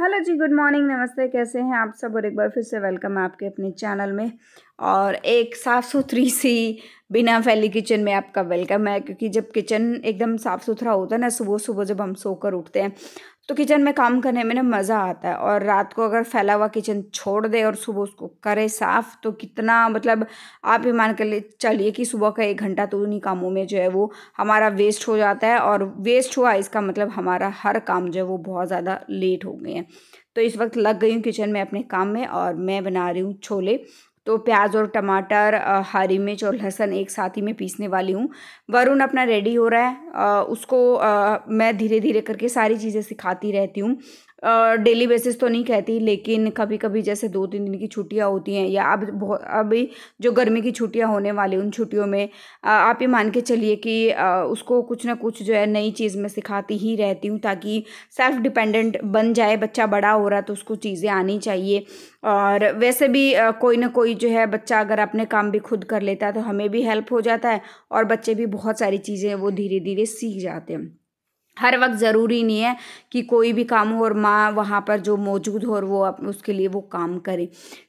hello जी good morning नमस्ते कैसे हैं आप सब और एक बार फिर से वेलकम है आपके अपने चैनल में और एक साफ़ सुथरी सी बिना फैली किचन में आपका वेलकम है क्योंकि जब किचन एकदम साफ़ सुथरा होता है ना सुबह सुबह जब हम सोकर उठते हैं तो किचन में काम करने में ना मज़ा आता है और रात को अगर फैला हुआ किचन छोड़ दे और सुबह उसको करे साफ़ तो कितना मतलब आप ये मान कर ले चलिए कि सुबह का एक घंटा तो उन्हीं कामों में जो है वो हमारा वेस्ट हो जाता है और वेस्ट हुआ इसका मतलब हमारा हर काम जो है वो बहुत ज़्यादा लेट हो गए हैं तो इस वक्त लग गई हूँ किचन में अपने काम में और मैं बना रही हूँ छोले तो प्याज और टमाटर हरी मिर्च और लहसन एक साथ ही मैं पीसने वाली हूँ वरुण अपना रेडी हो रहा है उसको मैं धीरे धीरे करके सारी चीज़ें सिखाती रहती हूँ डेली बेसिस तो नहीं कहती लेकिन कभी कभी जैसे दो तीन दिन की छुट्टियाँ होती हैं या अब बहुत अभी जो गर्मी की छुट्टियाँ होने वाली उन छुट्टियों में आप ये मान के चलिए कि उसको कुछ ना कुछ जो है नई चीज़ में सिखाती ही रहती हूँ ताकि सेल्फ डिपेंडेंट बन जाए बच्चा बड़ा हो रहा है तो उसको चीज़ें आनी चाहिए और वैसे भी कोई ना कोई जो है बच्चा अगर अपने काम भी खुद कर लेता है तो हमें भी हेल्प हो जाता है और बच्चे भी बहुत सारी चीज़ें वो धीरे धीरे सीख जाते हैं हर वक्त ज़रूरी नहीं है कि कोई भी काम हो और माँ वहाँ पर जो मौजूद हो और वो उसके लिए वो काम करे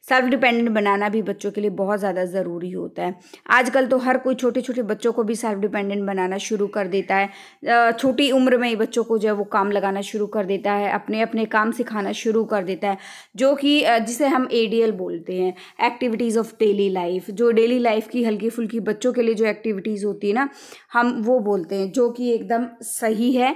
सेल्फ डिपेंडेंट बनाना भी बच्चों के लिए बहुत ज़्यादा ज़रूरी होता है आजकल तो हर कोई छोटे छोटे बच्चों को भी सेल्फ डिपेंडेंट बनाना शुरू कर देता है छोटी उम्र में ही बच्चों को जो है वो काम लगाना शुरू कर देता है अपने अपने काम सिखाना शुरू कर देता है जो कि जिसे हम ए बोलते हैं एक्टिविटीज़ ऑफ डेली लाइफ जो डेली लाइफ की हल्की फुल्की बच्चों के लिए जो एक्टिविटीज़ होती है ना हम वो बोलते हैं जो कि एकदम सही है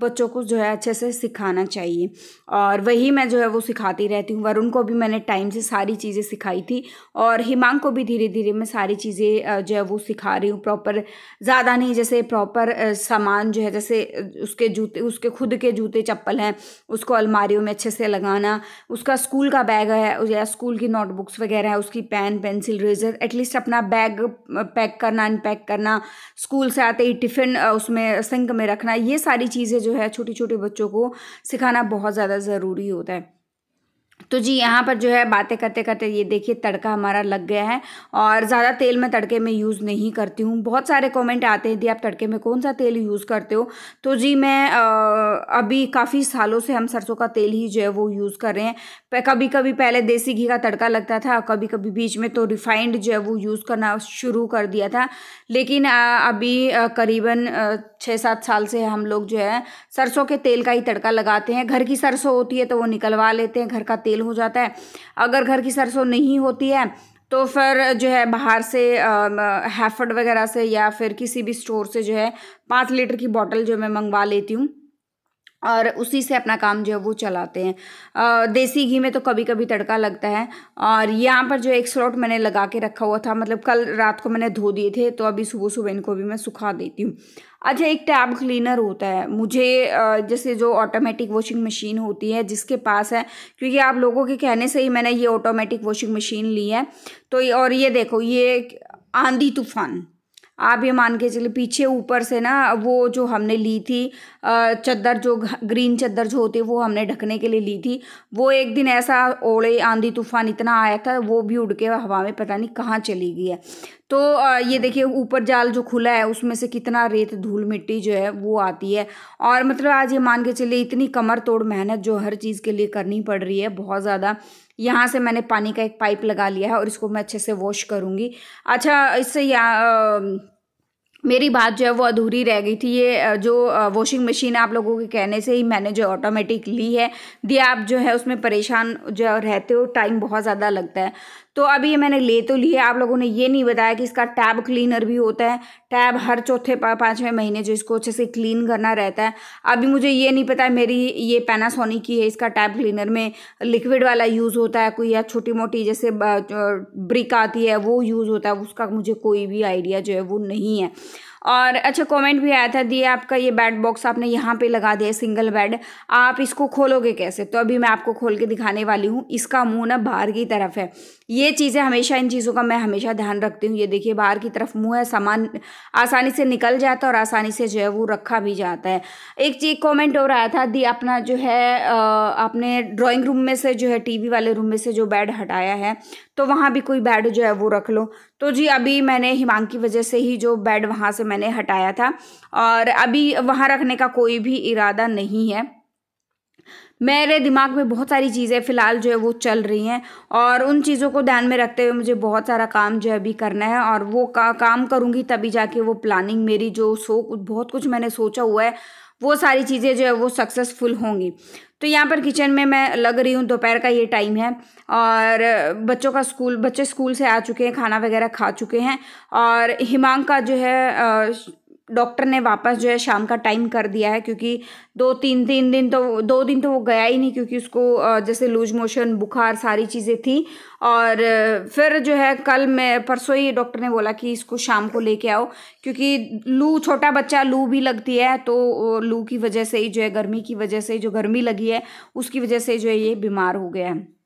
बच्चों को जो है अच्छे से सिखाना चाहिए और वही मैं जो है वो सिखाती रहती हूँ वरुण को भी मैंने टाइम से सारी चीज़ें सिखाई थी और हिमांग को भी धीरे धीरे मैं सारी चीज़ें जो है वो सिखा रही हूँ प्रॉपर ज़्यादा नहीं जैसे प्रॉपर सामान जो है जैसे उसके जूते उसके खुद के जूते चप्पल हैं उसको अलमारियों में अच्छे से लगाना उसका स्कूल का बैग है या स्कूल की नोटबुक्स वगैरह है उसकी पेन पेंसिल रेजर एटलीस्ट अपना बैग पैक करना अनपैक करना स्कूल से आते ही टिफ़िन उसमें सिंक में रखना ये सारी चीज़ें जो है छोटे छोटे बच्चों को सिखाना बहुत ज़्यादा ज़रूरी होता है तो जी यहाँ पर जो है बातें करते करते ये देखिए तड़का हमारा लग गया है और ज़्यादा तेल मैं तड़के में यूज़ नहीं करती हूँ बहुत सारे कमेंट आते हैं दी आप तड़के में कौन सा तेल यूज़ करते हो तो जी मैं आ, अभी काफ़ी सालों से हम सरसों का तेल ही जो है वो यूज़ कर रहे हैं कभी कभी पहले देसी घी का तड़का लगता था कभी कभी बीच में तो रिफाइंड जो है वो यूज़ करना शुरू कर दिया था लेकिन अभी करीबन छः सात साल से हम लोग जो है सरसों के तेल का ही तड़का लगाते हैं घर की सरसों होती है तो वो निकलवा लेते हैं घर का तेल तेल हो जाता है अगर घर की सरसों नहीं होती है तो फिर जो है बाहर से हैफड वगैरह से या फिर किसी भी स्टोर से जो है पाँच लीटर की बॉटल जो मैं मंगवा लेती हूँ और उसी से अपना काम जो है वो चलाते हैं देसी घी में तो कभी कभी तड़का लगता है और यहाँ पर जो एक स्लॉट मैंने लगा के रखा हुआ था मतलब कल रात को मैंने धो दिए थे तो अभी सुबह सुबह इनको भी मैं सुखा देती हूँ अच्छा एक टैब क्लीनर होता है मुझे जैसे जो ऑटोमेटिक वॉशिंग मशीन होती है जिसके पास है क्योंकि आप लोगों के कहने से ही मैंने ये ऑटोमेटिक वॉशिंग मशीन ली है तो और ये देखो ये आंधी तूफान आप ये मान के चलिए पीछे ऊपर से ना वो जो हमने ली थी चद्दर जो ग्रीन चद्दर जो होती है वो हमने ढकने के लिए ली थी वो एक दिन ऐसा ओले आंधी तूफान इतना आया था वो भी उड़ के हवा में पता नहीं कहाँ चली गई है तो ये देखिए ऊपर जाल जो खुला है उसमें से कितना रेत धूल मिट्टी जो है वो आती है और मतलब आज ये मान के चलिए इतनी कमर तोड़ मेहनत जो हर चीज़ के लिए करनी पड़ रही है बहुत ज़्यादा यहाँ से मैंने पानी का एक पाइप लगा लिया है और इसको मैं अच्छे से वॉश करूँगी अच्छा इससे यहाँ मेरी बात जो है वो अधूरी रह गई थी ये जो वॉशिंग मशीन आप लोगों के कहने से ही मैंने जो ऑटोमेटिक ली है दिया आप जो है उसमें परेशान जो रहते हो टाइम बहुत ज़्यादा लगता है तो अभी ये मैंने ले तो ली है आप लोगों ने ये नहीं बताया कि इसका टैब क्लीनर भी होता है टैब हर चौथे पाँचवें महीने जो इसको अच्छे से क्लीन करना रहता है अभी मुझे ये नहीं पता है मेरी ये पैनासोनिक की है इसका टैब क्लीनर में लिक्विड वाला यूज़ होता है कोई या छोटी मोटी जैसे ब्रिक आती है वो यूज़ होता है उसका मुझे कोई भी आइडिया जो है वो नहीं है और अच्छा कमेंट भी आया था दिए आपका ये बेड बॉक्स आपने यहाँ पे लगा दिया सिंगल बेड आप इसको खोलोगे कैसे तो अभी मैं आपको खोल के दिखाने वाली हूँ इसका मुंह ना बाहर की तरफ है ये चीज़ें हमेशा इन चीज़ों का मैं हमेशा ध्यान रखती हूँ ये देखिए बाहर की तरफ मुंह है सामान आसानी से निकल जाता है और आसानी से जो है वो रखा भी जाता है एक चीज कमेंट हो रहा था दी अपना जो है आपने ड्राइंग रूम में से जो है टीवी वाले रूम में से जो बेड हटाया है तो वहाँ भी कोई बेड जो है वो रख लो तो जी अभी मैंने हिमांग की वजह से ही जो बेड वहाँ से मैंने हटाया था और अभी वहाँ रखने का कोई भी इरादा नहीं है मेरे दिमाग में बहुत सारी चीज़ें फ़िलहाल जो है वो चल रही हैं और उन चीज़ों को ध्यान में रखते हुए मुझे बहुत सारा काम जो है अभी करना है और वो का, काम करूँगी तभी जाके वो प्लानिंग मेरी जो सो बहुत कुछ मैंने सोचा हुआ है वो सारी चीज़ें जो है वो सक्सेसफुल होंगी तो यहाँ पर किचन में मैं लग रही हूँ दोपहर का ये टाइम है और बच्चों का स्कूल बच्चे स्कूल से आ चुके हैं खाना वगैरह खा चुके हैं और हिमांग का जो है डॉक्टर ने वापस जो है शाम का टाइम कर दिया है क्योंकि दो तीन तीन दिन तो दो दिन तो वो गया ही नहीं क्योंकि उसको जैसे लूज मोशन बुखार सारी चीज़ें थी और फिर जो है कल मैं परसों ही डॉक्टर ने बोला कि इसको शाम को लेके आओ क्योंकि लू छोटा बच्चा लू भी लगती है तो लू की वजह से ही जो है गर्मी की वजह से जो गर्मी लगी है उसकी वजह से जो है ये बीमार हो गया है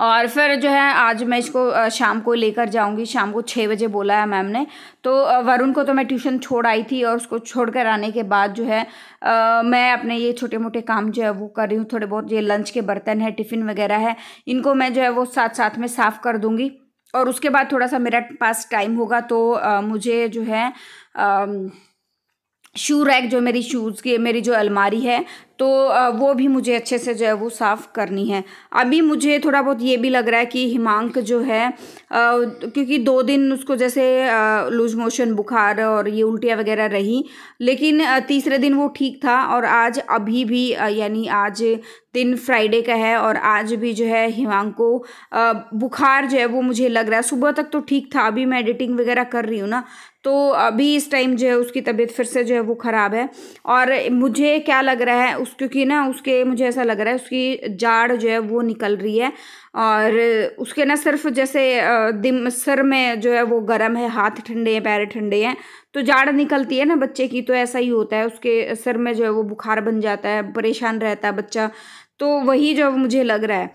और फिर जो है आज मैं इसको शाम को लेकर जाऊंगी शाम को छः बजे बोला है मैम ने तो वरुण को तो मैं ट्यूशन छोड़ आई थी और उसको छोड़ कर आने के बाद जो है आ, मैं अपने ये छोटे मोटे काम जो है वो कर रही हूँ थोड़े बहुत ये लंच के बर्तन है टिफ़िन वगैरह है इनको मैं जो है वो साथ साथ में साफ़ कर दूँगी और उसके बाद थोड़ा सा मेरा पास टाइम होगा तो आ, मुझे जो है आ, शू रैक जो मेरी शूज़ की मेरी जो अलमारी है तो वो भी मुझे अच्छे से जो है वो साफ़ करनी है अभी मुझे थोड़ा बहुत ये भी लग रहा है कि हिमांक जो है क्योंकि दो दिन उसको जैसे लूज मोशन बुखार और ये उल्टियाँ वगैरह रही लेकिन तीसरे दिन वो ठीक था और आज अभी भी यानी आज दिन फ्राइडे का है और आज भी जो है हिमांक को बुखार जो है वो मुझे लग रहा है सुबह तक तो ठीक था अभी मैं एडिटिंग वगैरह कर रही हूँ ना तो अभी इस टाइम जो है उसकी तबीयत फिर से जो है वो ख़राब है और मुझे क्या लग रहा है उस उस क्योंकि ना उसके मुझे ऐसा लग रहा है उसकी जाड़ जो है वो निकल रही है और उसके ना सिर्फ जैसे दिम सर में जो है वो गर्म है हाथ ठंडे हैं पैर ठंडे हैं तो जाड़ निकलती है ना बच्चे की तो ऐसा ही होता है उसके सर में जो है वो बुखार बन जाता है परेशान रहता है बच्चा तो वही जो मुझे लग रहा है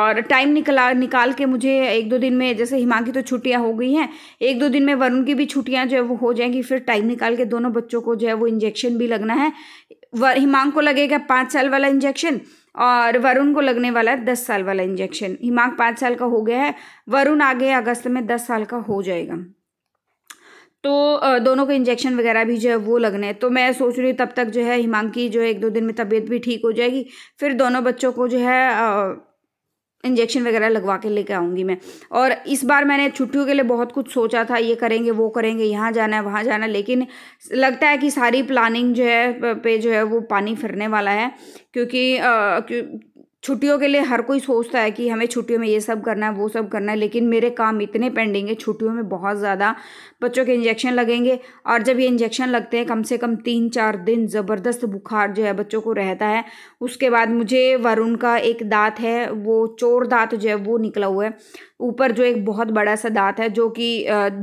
और टाइम निकला निकाल के मुझे एक दो दिन में जैसे हिमा की तो छुट्टियां हो गई हैं एक दो दिन में वरुण की भी छुट्टियां जो है वो हो जाएंगी फिर टाइम निकाल के दोनों बच्चों को जो है वो इंजेक्शन भी लगना है हिमांग को लगेगा पाँच साल वाला इंजेक्शन और वरुण को लगने वाला है दस साल वाला इंजेक्शन हिमाक पाँच साल का हो गया है वरुण आगे अगस्त में दस साल का हो जाएगा तो दोनों को इंजेक्शन वगैरह भी जो है वो लगने हैं तो मैं सोच रही हूँ तब तक जो है हिमांकी की जो है एक दो दिन में तबीयत भी ठीक हो जाएगी फिर दोनों बच्चों को जो है इंजेक्शन वगैरह लगवा के लेके आऊँगी मैं और इस बार मैंने छुट्टियों के लिए बहुत कुछ सोचा था ये करेंगे वो करेंगे यहाँ जाना है वहाँ जाना है लेकिन लगता है कि सारी प्लानिंग जो है पे जो है वो पानी फिरने वाला है क्योंकि आ, क्यों, छुट्टियों के लिए हर कोई सोचता है कि हमें छुट्टियों में ये सब करना है वो सब करना है लेकिन मेरे काम इतने पेंडिंग है छुट्टियों में बहुत ज़्यादा बच्चों के इंजेक्शन लगेंगे और जब ये इंजेक्शन लगते हैं कम से कम तीन चार दिन ज़बरदस्त बुखार जो है बच्चों को रहता है उसके बाद मुझे वरुण का एक दांत है वो चोर दांत जो है वो निकला हुआ है ऊपर जो एक बहुत बड़ा सा दांत है जो कि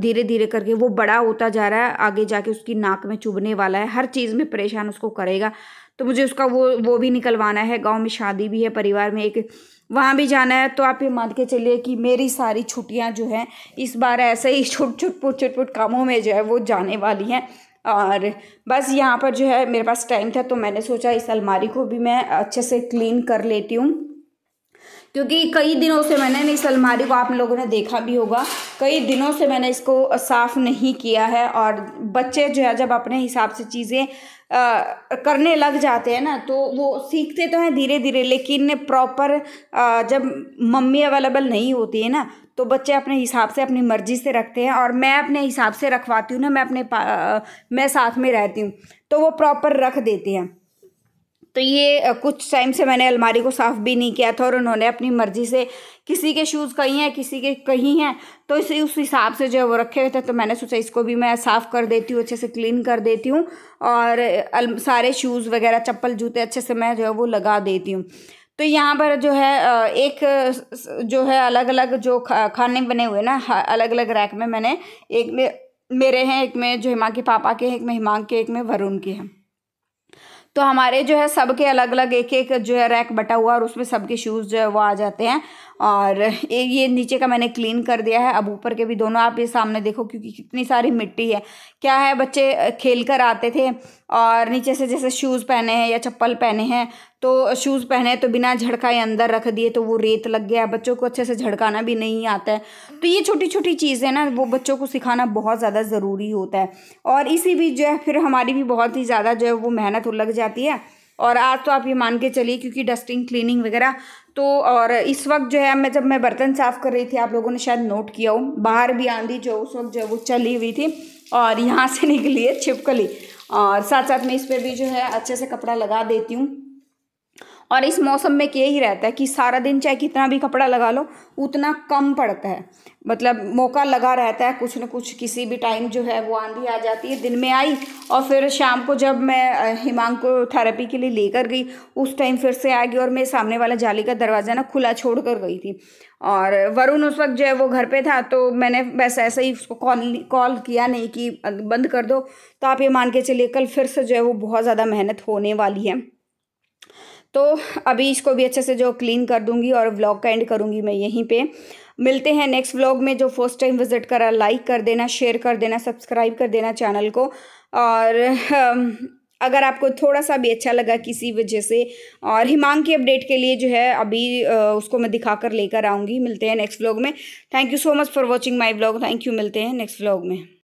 धीरे धीरे करके वो बड़ा होता जा रहा है आगे जाके उसकी नाक में चुभने वाला है हर चीज़ में परेशान उसको करेगा तो मुझे उसका वो वो भी निकलवाना है गांव में शादी भी है परिवार में एक वहाँ भी जाना है तो आप ये मान के चलिए कि मेरी सारी छुट्टियाँ जो हैं इस बार ऐसे ही छुट छुट पुट छुटपुट कामों में जो है वो जाने वाली हैं और बस यहाँ पर जो है मेरे पास टाइम था तो मैंने सोचा इस अलमारी को भी मैं अच्छे से क्लीन कर लेती हूँ क्योंकि कई दिनों से मैंने इस अलमारी को आप लोगों ने देखा भी होगा कई दिनों से मैंने इसको साफ़ नहीं किया है और बच्चे जो है जब अपने हिसाब से चीज़ें करने लग जाते हैं ना तो वो सीखते तो हैं धीरे धीरे लेकिन प्रॉपर जब मम्मी अवेलेबल नहीं होती है ना तो बच्चे अपने हिसाब से अपनी मर्ज़ी से रखते हैं और मैं अपने हिसाब से रखवाती हूँ ना मैं अपने मैं साथ में रहती हूँ तो वो प्रॉपर रख देते हैं तो ये कुछ टाइम से मैंने अलमारी को साफ़ भी नहीं किया था और उन्होंने अपनी मर्ज़ी से किसी के शूज़ कहीं हैं किसी के कहीं हैं तो इसे उस हिसाब से जो है वो रखे हुए थे तो मैंने सोचा इसको भी मैं साफ़ कर देती हूँ अच्छे से क्लीन कर देती हूँ और सारे शूज़ वगैरह चप्पल जूते अच्छे से मैं जो है वो लगा देती हूँ तो यहाँ पर जो है एक जो है अलग अलग जो खाने बने हुए ना अलग अलग रैक में मैंने एक में मेरे हैं एक में जो हिमा के पापा के हैं एक में हिमांग के एक में वरुण के हैं तो हमारे जो है सबके अलग अलग एक एक जो है रैक बटा हुआ और उसमें सबके शूज़ जो है वो आ जाते हैं और एक ये नीचे का मैंने क्लीन कर दिया है अब ऊपर के भी दोनों आप ये सामने देखो क्योंकि कितनी सारी मिट्टी है क्या है बच्चे खेल कर आते थे और नीचे से जैसे शूज़ पहने हैं या चप्पल पहने हैं तो शूज़ पहने तो बिना झड़काए अंदर रख दिए तो वो रेत लग गया बच्चों को अच्छे से झड़काना भी नहीं आता है तो ये छोटी छोटी चीज़ें ना वो बच्चों को सिखाना बहुत ज़्यादा ज़रूरी होता है और इसी बीच जो है फिर हमारी भी बहुत ही ज़्यादा जो है वो मेहनत लग जाती है और आज तो आप ये मान के चलिए क्योंकि डस्टिंग क्लीनिंग वगैरह तो और इस वक्त जो है मैं जब मैं बर्तन साफ़ कर रही थी आप लोगों ने शायद नोट किया हो बाहर भी आंधी जो उस वक्त जो वो चली हुई थी और यहाँ से निकली है छिपकली और साथ साथ में इस पर भी जो है अच्छे से कपड़ा लगा देती हूँ और इस मौसम में यही रहता है कि सारा दिन चाहे कितना भी कपड़ा लगा लो उतना कम पड़ता है मतलब मौका लगा रहता है कुछ ना कुछ किसी भी टाइम जो है वो आंधी आ जाती है दिन में आई और फिर शाम को जब मैं हिमांग को थेरेपी के लिए लेकर गई उस टाइम फिर से आ गई और मेरे सामने वाला जाली का दरवाज़ा ना खुला छोड़ कर गई थी और वरुण उस वक्त जो है वो घर पे था तो मैंने बस ऐसे ही उसको कॉल कॉल किया नहीं कि बंद कर दो तो आप ये मान के चलिए कल फिर से जो है वो बहुत ज़्यादा मेहनत होने वाली है तो अभी इसको भी अच्छे से जो क्लीन कर दूँगी और व्लॉग का एंड करूँगी मैं यहीं पर मिलते हैं नेक्स्ट व्लॉग में जो फर्स्ट टाइम विज़िट करा लाइक कर देना शेयर कर देना सब्सक्राइब कर देना चैनल को और अगर आपको थोड़ा सा भी अच्छा लगा किसी वजह से और हिमांग की अपडेट के लिए जो है अभी उसको मैं दिखा कर लेकर आऊँगी मिलते हैं नेक्स्ट व्लॉग में thank you so much for watching my vlog thank you मिलते हैं नेक्स्ट व्लॉग में